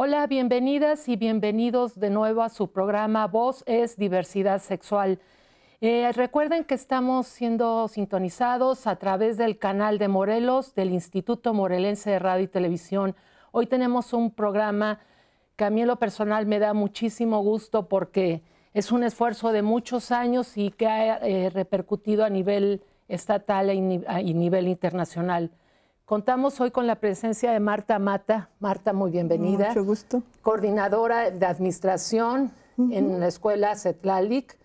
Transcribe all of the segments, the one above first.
Hola, bienvenidas y bienvenidos de nuevo a su programa Voz es Diversidad Sexual. Eh, recuerden que estamos siendo sintonizados a través del canal de Morelos del Instituto Morelense de Radio y Televisión. Hoy tenemos un programa que a mí en lo personal me da muchísimo gusto porque es un esfuerzo de muchos años y que ha eh, repercutido a nivel estatal e y, nivel internacional. Contamos hoy con la presencia de Marta Mata. Marta, muy bienvenida. Mucho gusto. Coordinadora de Administración en la Escuela Cetlalic.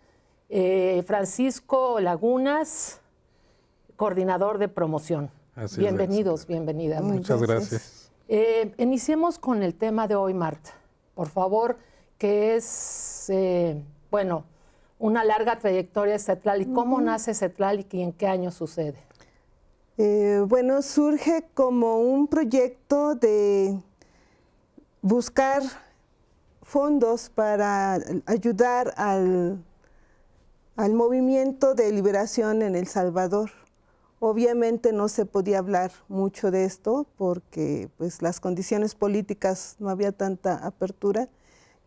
Eh, Francisco Lagunas, coordinador de promoción. Bienvenidos, bienvenida. Muchas gracias. Eh, iniciemos con el tema de hoy, Marta, por favor, que es, eh, bueno, una larga trayectoria de Cetlalic. ¿Cómo nace Cetlalic y en qué año sucede? Eh, bueno, surge como un proyecto de buscar fondos para ayudar al, al movimiento de liberación en El Salvador. Obviamente no se podía hablar mucho de esto porque pues, las condiciones políticas no había tanta apertura.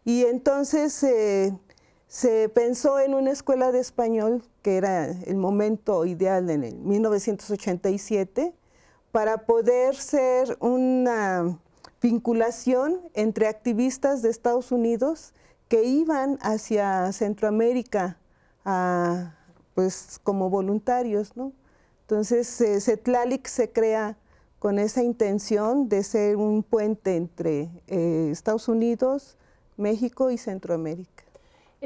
Y entonces eh, se pensó en una escuela de español, que era el momento ideal en el 1987, para poder ser una vinculación entre activistas de Estados Unidos que iban hacia Centroamérica pues, como voluntarios. Entonces, Setlalic eh, se crea con esa intención de ser un puente entre eh, Estados Unidos, México y Centroamérica.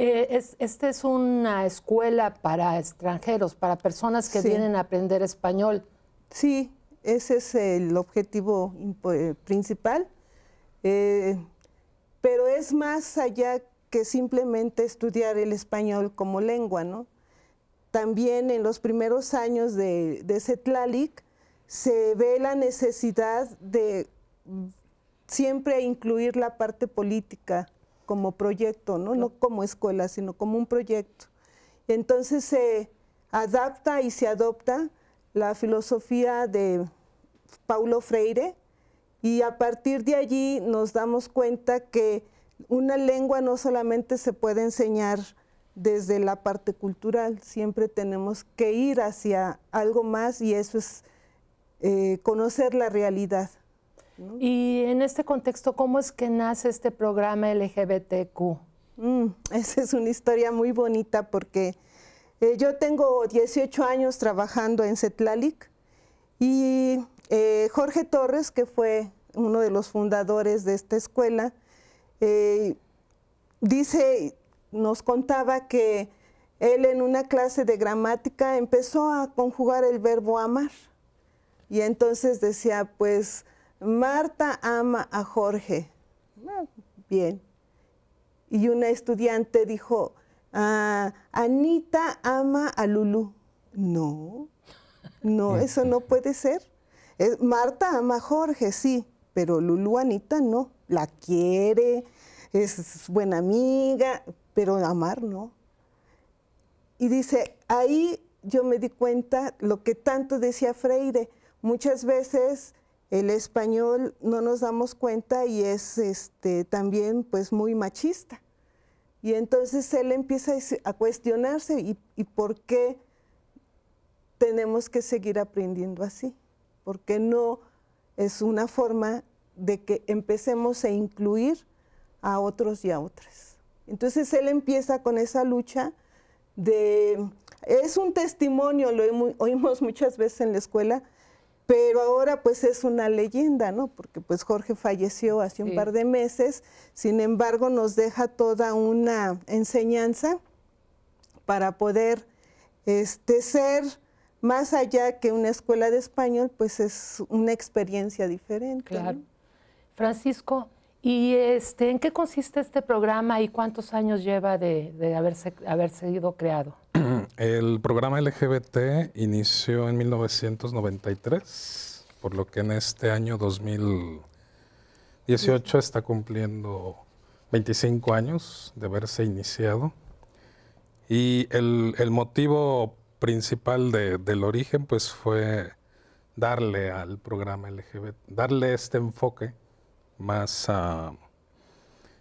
Eh, esta es una escuela para extranjeros, para personas que vienen a aprender español. Sí, ese es el objetivo eh, principal. Eh, pero es más allá que simplemente estudiar el español como lengua, ¿no? También en los primeros años de, de se ve la necesidad de siempre incluir la parte política como proyecto, ¿no? como escuela, sino como un proyecto. Entonces se adapta y se adopta la filosofía de Paulo Freire y a partir de allí nos damos cuenta que una lengua no solamente se puede enseñar desde la parte cultural, siempre tenemos que ir hacia algo más y eso es eh, conocer la realidad. Y en este contexto, ¿cómo es que nace este programa LGBTQ? Mm, esa es una historia muy bonita porque eh, yo tengo 18 años trabajando en Cetlalic y eh, Jorge Torres, que fue uno de los fundadores de esta escuela, eh, dice, nos contaba que él en una clase de gramática empezó a conjugar el verbo amar. Y entonces decía, pues Marta ama a Jorge. Ah, bien. Y una estudiante dijo, ah, Anita ama a Lulu. No, no, eso no puede ser. Es, Marta ama a Jorge, sí, pero Lulu Anita no. La quiere, es buena amiga, pero amar no. Y dice, ahí yo me di cuenta lo que tanto decía Freire, muchas veces el español no nos damos cuenta y es este, también pues muy machista. Y entonces él empieza a cuestionarse y, por qué tenemos que seguir aprendiendo así, porque no es una forma de que empecemos a incluir a otros y a otras. Entonces él empieza con esa lucha de, es un testimonio, lo oímos muchas veces en la escuela, pero ahora pues es una leyenda, ¿no? Porque pues Jorge falleció hace un par de meses, sin embargo nos deja toda una enseñanza para poder este, ser más allá que una escuela de español, pues es una experiencia diferente. Claro. Francisco, ¿y este, en qué consiste este programa y cuántos años lleva de, de haberse, haber ido creado? El programa LGBT inició en 1993, por lo que en este año 2018 está cumpliendo 25 años de haberse iniciado. Y el, motivo principal del origen pues fue darle al programa LGBT, darle este enfoque más ah,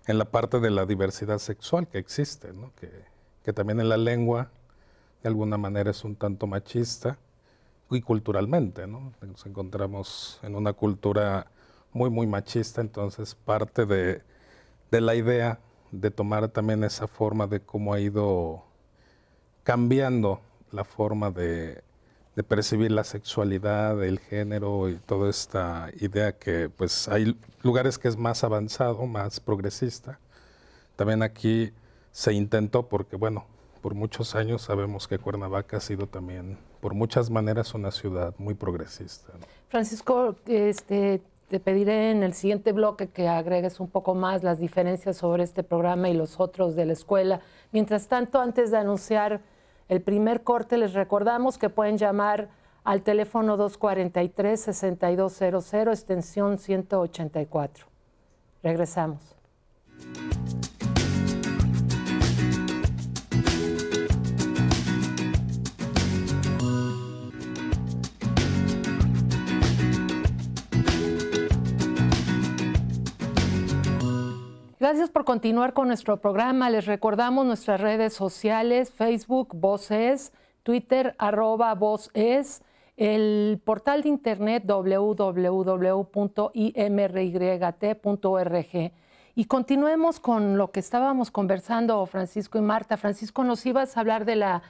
en la parte de la diversidad sexual que existe, que, que también en la lengua de alguna manera es un tanto machista y culturalmente, ¿no? Nos encontramos en una cultura muy, muy machista, entonces parte de, la idea de tomar también esa forma de cómo ha ido cambiando la forma de, de percibir la sexualidad, el género y toda esta idea que pues hay lugares que es más avanzado, más progresista. También aquí se intentó porque bueno, por muchos años sabemos que Cuernavaca ha sido también, por muchas maneras, una ciudad muy progresista. Francisco, este, te pediré en el siguiente bloque que agregues un poco más las diferencias sobre este programa y los otros de la escuela. Mientras tanto, antes de anunciar el primer corte, les recordamos que pueden llamar al teléfono 243-6200, extensión 184. Regresamos. Gracias por continuar con nuestro programa. Les recordamos nuestras redes sociales, Facebook, Voces, Twitter, arroba Voces, el portal de internet www.imryt.org. Y continuemos con lo que estábamos conversando Francisco y Marta. Francisco, nos ibas a hablar de la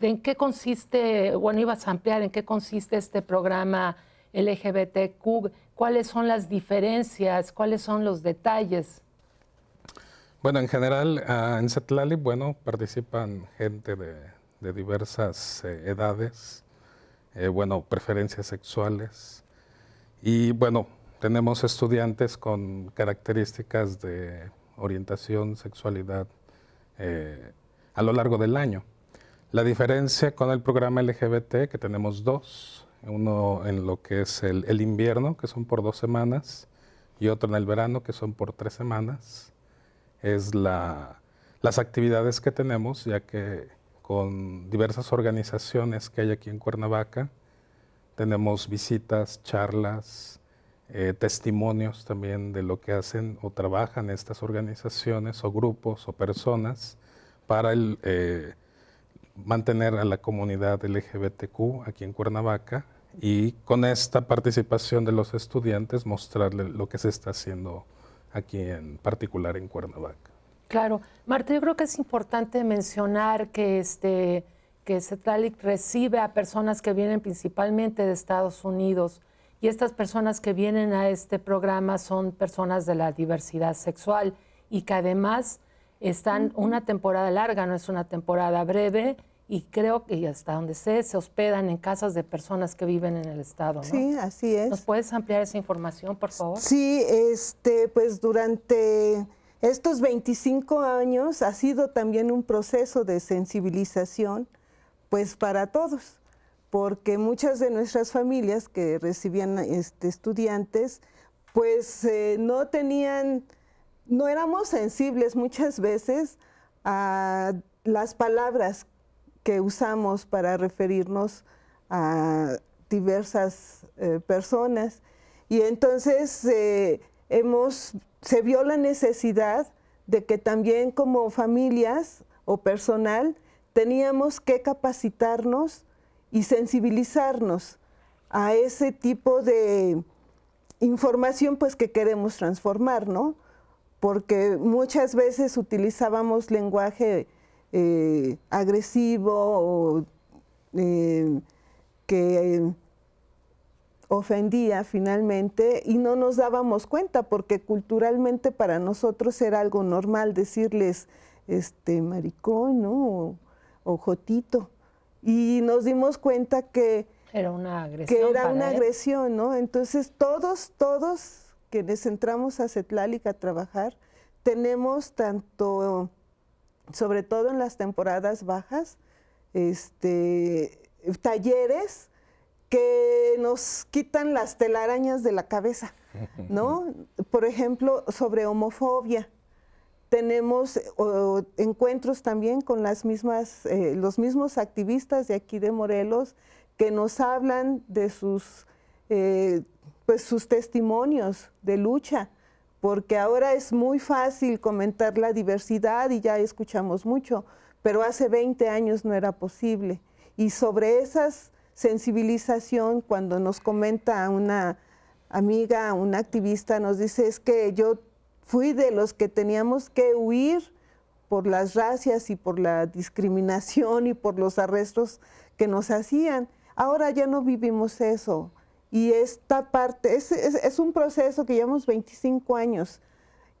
en qué consiste, bueno, ibas a ampliar en qué consiste este programa LGBTQ, cuáles son las diferencias, cuáles son los detalles. Bueno, en general ah, en Setlali, bueno, participan gente de, diversas eh, edades, eh, bueno, preferencias sexuales y bueno, tenemos estudiantes con características de orientación, sexualidad eh, a lo largo del año. La diferencia con el programa LGBT, que tenemos dos, uno en lo que es el invierno, que son por dos semanas, y otro en el verano, que son por tres semanas es la, las actividades que tenemos, ya que con diversas organizaciones que hay aquí en Cuernavaca, tenemos visitas, charlas, eh, testimonios también de lo que hacen o trabajan estas organizaciones o grupos o personas para eh, mantener a la comunidad LGBTQ aquí en Cuernavaca y con esta participación de los estudiantes mostrarle lo que se está haciendo aquí en particular en Cuernavaca. Claro, Marta, yo creo que es importante mencionar que este que recibe a personas que vienen principalmente de Estados Unidos y estas personas que vienen a este programa son personas de la diversidad sexual y que además están una temporada larga, no es una temporada breve, y creo que hasta donde sé, se hospedan en casas de personas que viven en el estado. ¿no? Sí, así es. ¿Nos puedes ampliar esa información, por favor? Sí, este, pues durante estos 25 años ha sido también un proceso de sensibilización, pues para todos, porque muchas de nuestras familias que recibían este, estudiantes, pues eh, no tenían, no éramos sensibles muchas veces a las palabras que usamos para referirnos a diversas eh, personas. Y entonces eh, hemos, se vio la necesidad de que también como familias o personal teníamos que capacitarnos y sensibilizarnos a ese tipo de información pues que queremos transformar, ¿no? Porque muchas veces utilizábamos lenguaje eh, agresivo o eh, que ofendía finalmente y no nos dábamos cuenta porque culturalmente para nosotros era algo normal decirles este maricón o, jotito y nos dimos cuenta que era una agresión que era una agresión no entonces todos todos quienes entramos a Cetlálica a trabajar tenemos tanto sobre todo en las temporadas bajas, este, talleres que nos quitan las telarañas de la cabeza, ¿no? Por ejemplo, sobre homofobia. Tenemos encuentros también con las mismas, eh, los mismos activistas de aquí de Morelos que nos hablan de sus, eh, pues, sus testimonios de lucha porque ahora es muy fácil comentar la diversidad y ya escuchamos mucho, pero hace 20 años no era posible. Y sobre esa sensibilización, cuando nos comenta una amiga, una activista, nos dice, es que yo fui de los que teníamos que huir por las racias y por la discriminación y por los arrestos que nos hacían. Ahora ya no vivimos eso. Y esta parte, es, un proceso que llevamos 25 años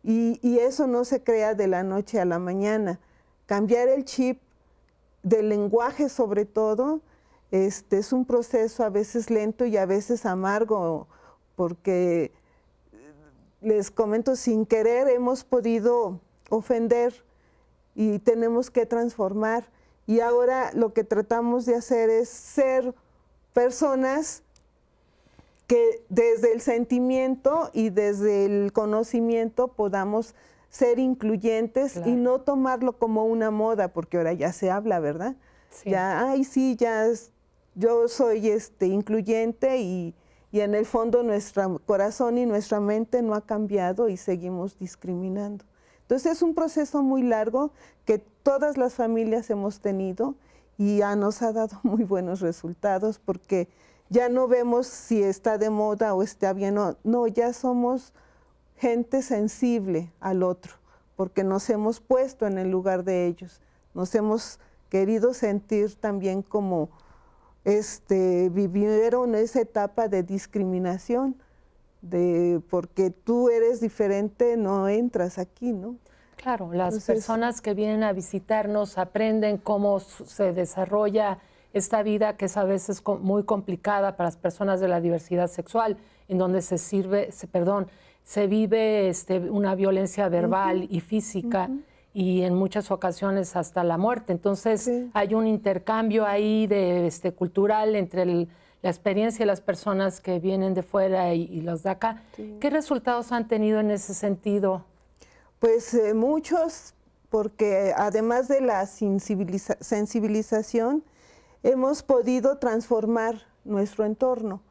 y, eso no se crea de la noche a la mañana. Cambiar el chip del lenguaje sobre todo este, es un proceso a veces lento y a veces amargo porque les comento, sin querer hemos podido ofender y tenemos que transformar. Y ahora lo que tratamos de hacer es ser personas que desde el sentimiento y desde el conocimiento podamos ser incluyentes y no tomarlo como una moda, porque ahora ya se habla, ¿verdad? Ya, ay, sí, ya yo soy este incluyente y, y en el fondo nuestro corazón y nuestra mente no ha cambiado y seguimos discriminando. Entonces es un proceso muy largo que todas las familias hemos tenido y ya nos ha dado muy buenos resultados porque ya no vemos si está de moda o está bien o no, ya somos gente sensible al otro, porque nos hemos puesto en el lugar de ellos, nos hemos querido sentir también como este, vivieron esa etapa de discriminación, de porque tú eres diferente, no entras aquí, ¿no? Claro, las personas que vienen a visitarnos aprenden cómo se desarrolla esta vida que es a veces muy complicada para las personas de la diversidad sexual, en donde se sirve, perdón, se vive este, una violencia verbal y física y en muchas ocasiones hasta la muerte. Entonces hay un intercambio ahí de, este, cultural entre la experiencia de las personas que vienen de fuera y, los de acá. ¿Qué resultados han tenido en ese sentido? Pues eh, muchos, porque además de la sensibilización, hemos podido transformar nuestro entorno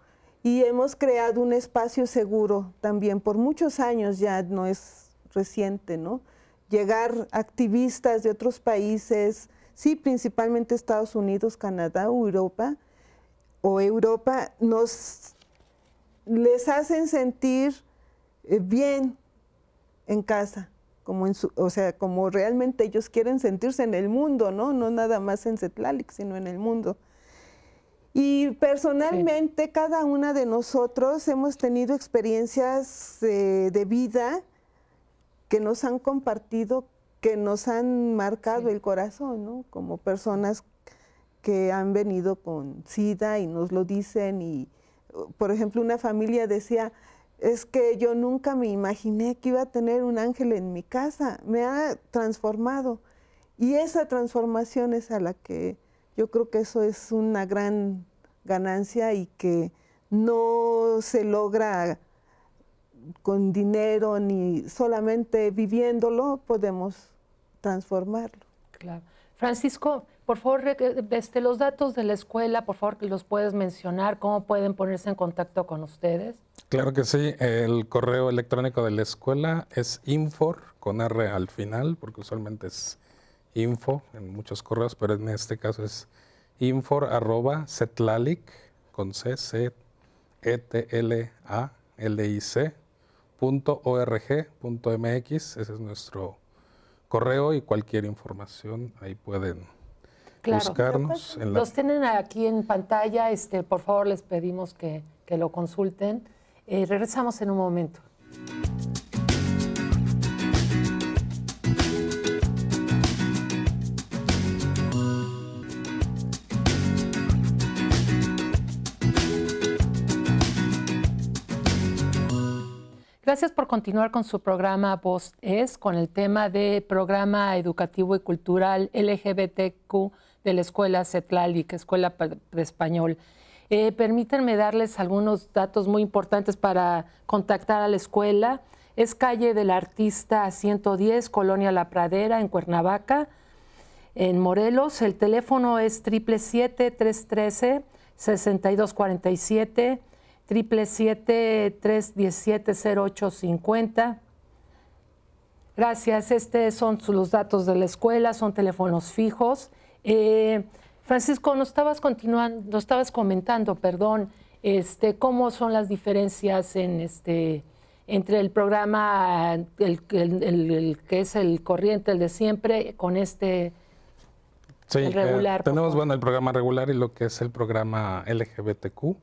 y hemos creado un espacio seguro también por muchos años ya no es reciente, ¿no? Llegar activistas de otros países, sí, principalmente Estados Unidos, Canadá, Europa o Europa nos les hacen sentir eh, bien en casa como o sea, como realmente ellos quieren sentirse en el mundo, ¿no? No nada más en Zetlalix sino en el mundo. Y personalmente cada una de nosotros hemos tenido experiencias eh, de vida que nos han compartido, que nos han marcado el corazón, ¿no? Como personas que han venido con SIDA y nos lo dicen y, por ejemplo, una familia decía, es que yo nunca me imaginé que iba a tener un ángel en mi casa, me ha transformado. Y esa transformación es a la que yo creo que eso es una gran ganancia y que no se logra con dinero ni solamente viviéndolo podemos transformarlo. Claro. Francisco, por favor, desde los datos de la escuela, por favor, que los puedes mencionar, cómo pueden ponerse en contacto con ustedes. Claro que sí, el correo electrónico de la escuela es infor con R al final, porque usualmente es info en muchos correos, pero en este caso es infor arroba con C, C, E, T, L, A, L, I, C, punto org, punto MX. Ese es nuestro correo y cualquier información ahí pueden claro. Pues, los tienen aquí en pantalla, este, por favor les pedimos que, lo consulten. Eh, regresamos en un momento. Gracias por continuar con su programa Voz Es, con el tema de Programa Educativo y Cultural LGBTQ de la Escuela Cetlalic, Escuela de Español. Eh, permítanme darles algunos datos muy importantes para contactar a la escuela. Es calle del Artista 110, Colonia La Pradera, en Cuernavaca, en Morelos. El teléfono es 777-313-6247, 777-317-0850. Gracias, estos son los datos de la escuela, son teléfonos fijos. Eh, Francisco, nos estabas continuando, estabas comentando, perdón, este, cómo son las diferencias en este entre el programa el, que es el corriente, el de siempre, con este regular. Eh, tenemos bueno el programa regular y lo que es el programa LGBTQ.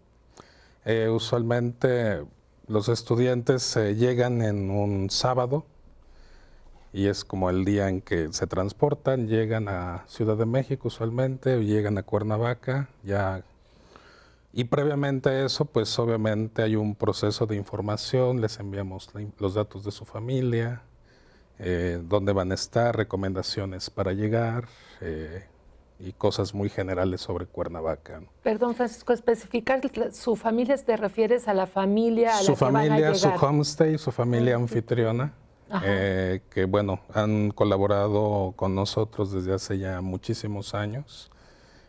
Eh, usualmente los estudiantes llegan en un sábado y es como el día en que se transportan, llegan a Ciudad de México usualmente, llegan a Cuernavaca, ya... Y previamente a eso, pues obviamente hay un proceso de información, les enviamos los datos de su familia, eh, dónde van a estar, recomendaciones para llegar, eh, y cosas muy generales sobre Cuernavaca. Perdón, Francisco, especificar su familia, ¿te refieres a la familia? A la su familia, su homestay, su familia anfitriona. Eh, que bueno, han colaborado con nosotros desde hace ya muchísimos años.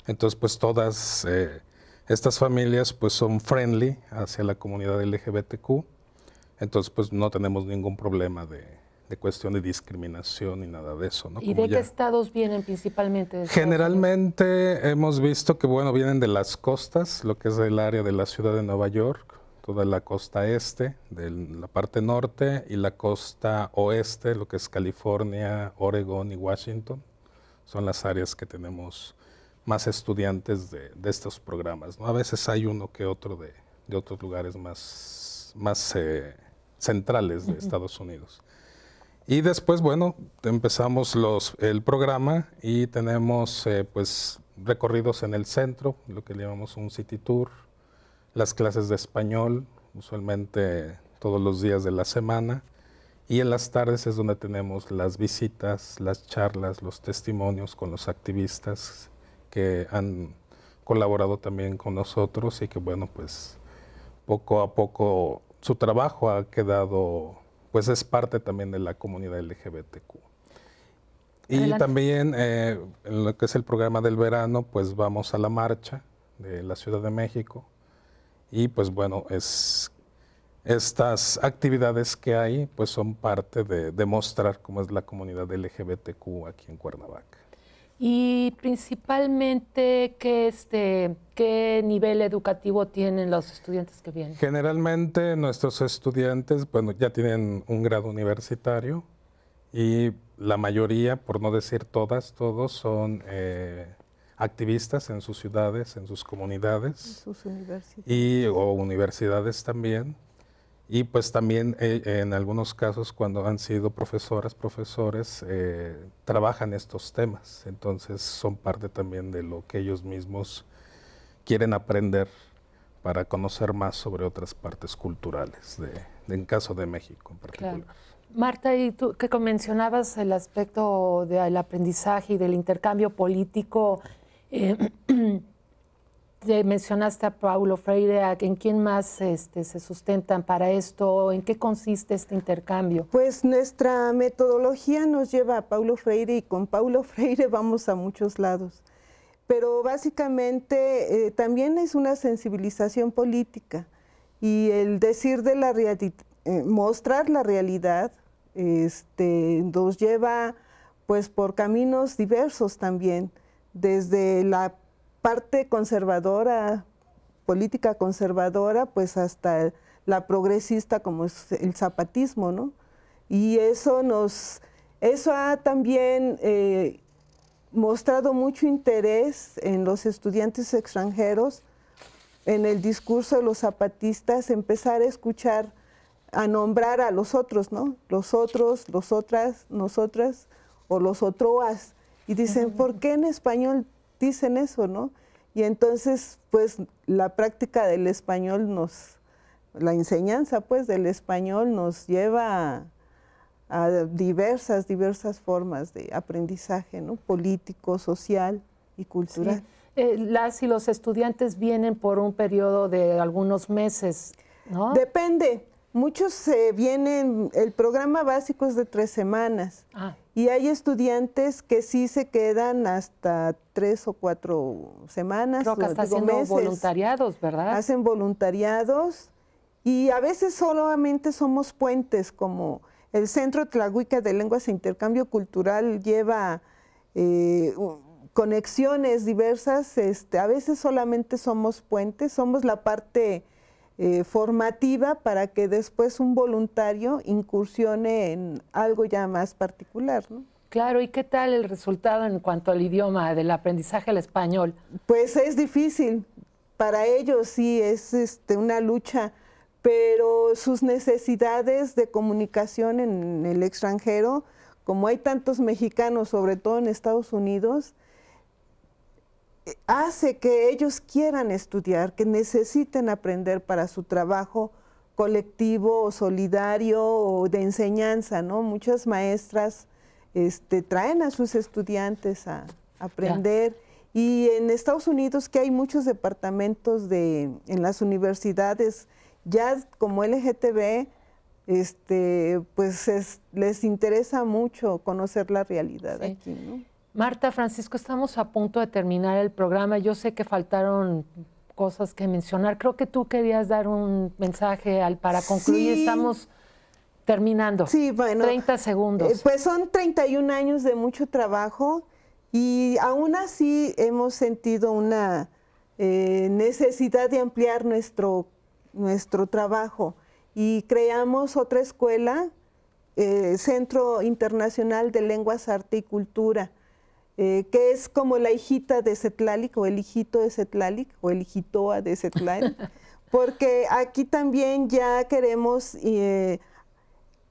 Entonces, pues todas eh, estas familias pues son friendly hacia la comunidad LGBTQ. Entonces, pues no tenemos ningún problema de, cuestión de discriminación ni nada de eso. ¿no? ¿Y de qué estados vienen principalmente? Generalmente hemos visto que, bueno, vienen de las costas, lo que es el área de la ciudad de Nueva York, toda la costa este, de la parte norte, y la costa oeste, lo que es California, Oregon y Washington, son las áreas que tenemos más estudiantes de, estos programas. ¿no? A veces hay uno que otro de, de otros lugares más, más eh, centrales de Estados Unidos. Y después, bueno, empezamos los, el programa y tenemos eh, pues recorridos en el centro, lo que llamamos un city tour, las clases de español, usualmente todos los días de la semana. Y en las tardes es donde tenemos las visitas, las charlas, los testimonios con los activistas que han colaborado también con nosotros y que bueno, pues poco a poco su trabajo ha quedado, pues es parte también de la comunidad LGBTQ. Y también eh, en lo que es el programa del verano, pues vamos a la marcha de la Ciudad de México y pues bueno, es, estas actividades que hay pues son parte de demostrar cómo es la comunidad LGBTQ aquí en Cuernavaca. Y principalmente, ¿qué, este, ¿qué nivel educativo tienen los estudiantes que vienen? Generalmente nuestros estudiantes, bueno, ya tienen un grado universitario y la mayoría, por no decir todas, todos son eh, activistas en sus ciudades, en sus comunidades. Y, o universidades también. Y pues también eh, en algunos casos cuando han sido profesoras, profesores, eh, trabajan estos temas. Entonces son parte también de lo que ellos mismos quieren aprender para conocer más sobre otras partes culturales, de, en caso de México en particular. Marta, y tú que mencionabas el aspecto del aprendizaje y del intercambio político eh, mencionaste a Paulo Freire, ¿en quién más este, se sustentan para esto? ¿En qué consiste este intercambio? Pues nuestra metodología nos lleva a Paulo Freire y con Paulo Freire vamos a muchos lados. Pero básicamente eh, también es una sensibilización política y el decir de la realidad, eh, mostrar la realidad, este, nos lleva pues por caminos diversos también desde la parte conservadora, política conservadora, pues hasta la progresista como es el zapatismo, ¿no? Y eso nos, eso ha también eh, mostrado mucho interés en los estudiantes extranjeros, en el discurso de los zapatistas, empezar a escuchar, a nombrar a los otros, ¿no? Los otros, los otras, nosotras o los otroas y dicen, ¿por qué en español dicen eso, no? Y entonces, pues, la práctica del español nos, la enseñanza, pues, del español nos lleva a, diversas, diversas formas de aprendizaje, ¿no? Político, social y cultural. Eh, las y los estudiantes vienen por un periodo de algunos meses, ¿no? Depende. Muchos vienen, el programa básico es de tres semanas. Ah. Y hay estudiantes que sí se quedan hasta tres o cuatro semanas. que hasta haciendo voluntariados, ¿verdad? Hacen voluntariados y a veces solamente somos puentes, como el Centro Tlahuica de Lenguas e Intercambio Cultural lleva eh, conexiones diversas, este, a veces solamente somos puentes, somos la parte eh, formativa para que después un voluntario incursione en algo ya más particular, ¿no? Claro, ¿y qué tal el resultado en cuanto al idioma del aprendizaje al español? Pues es difícil, para ellos sí es este, una lucha, pero sus necesidades de comunicación en el extranjero, como hay tantos mexicanos, sobre todo en Estados Unidos, hace que ellos quieran estudiar, que necesiten aprender para su trabajo colectivo o solidario o de enseñanza, ¿no? Muchas maestras este, traen a sus estudiantes a, aprender. Y en Estados Unidos que hay muchos departamentos de, en las universidades, ya como LGTB, este, pues les interesa mucho conocer la realidad aquí, ¿no? Marta, Francisco, estamos a punto de terminar el programa. Yo sé que faltaron cosas que mencionar. Creo que tú querías dar un mensaje al, para concluir. Estamos terminando. Sí, bueno. 30 segundos. Eh, pues son 31 años de mucho trabajo y aún así hemos sentido una eh, necesidad de ampliar nuestro, nuestro trabajo y creamos otra escuela, eh, Centro Internacional de Lenguas, Arte y Cultura eh, que es como la hijita de Zetlalik o el hijito de Zetlalik o el hijitoa de Zetlalik, porque aquí también ya queremos eh,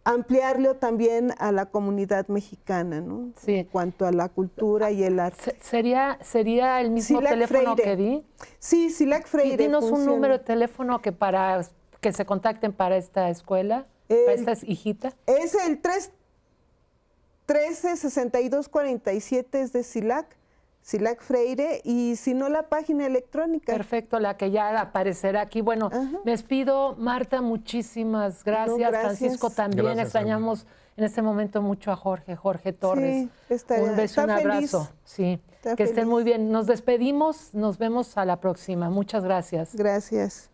ampliarlo también a la comunidad mexicana, ¿no? En cuanto a la cultura y el arte. ¿Sería, sería el mismo teléfono que di? Sí, Silac Freire. Dinos un número de teléfono que para que se contacten para esta escuela, para esta hijita. Es el 3 136247 es de SILAC. Silac Freire y si no la página electrónica. Perfecto, la que ya aparecerá aquí. Bueno, despido, Marta, muchísimas gracias. Francisco también extrañamos en este momento mucho a Jorge, Jorge Torres. un beso, un abrazo. Sí, que estén muy bien. Nos despedimos, nos vemos a la próxima. Muchas gracias. Gracias.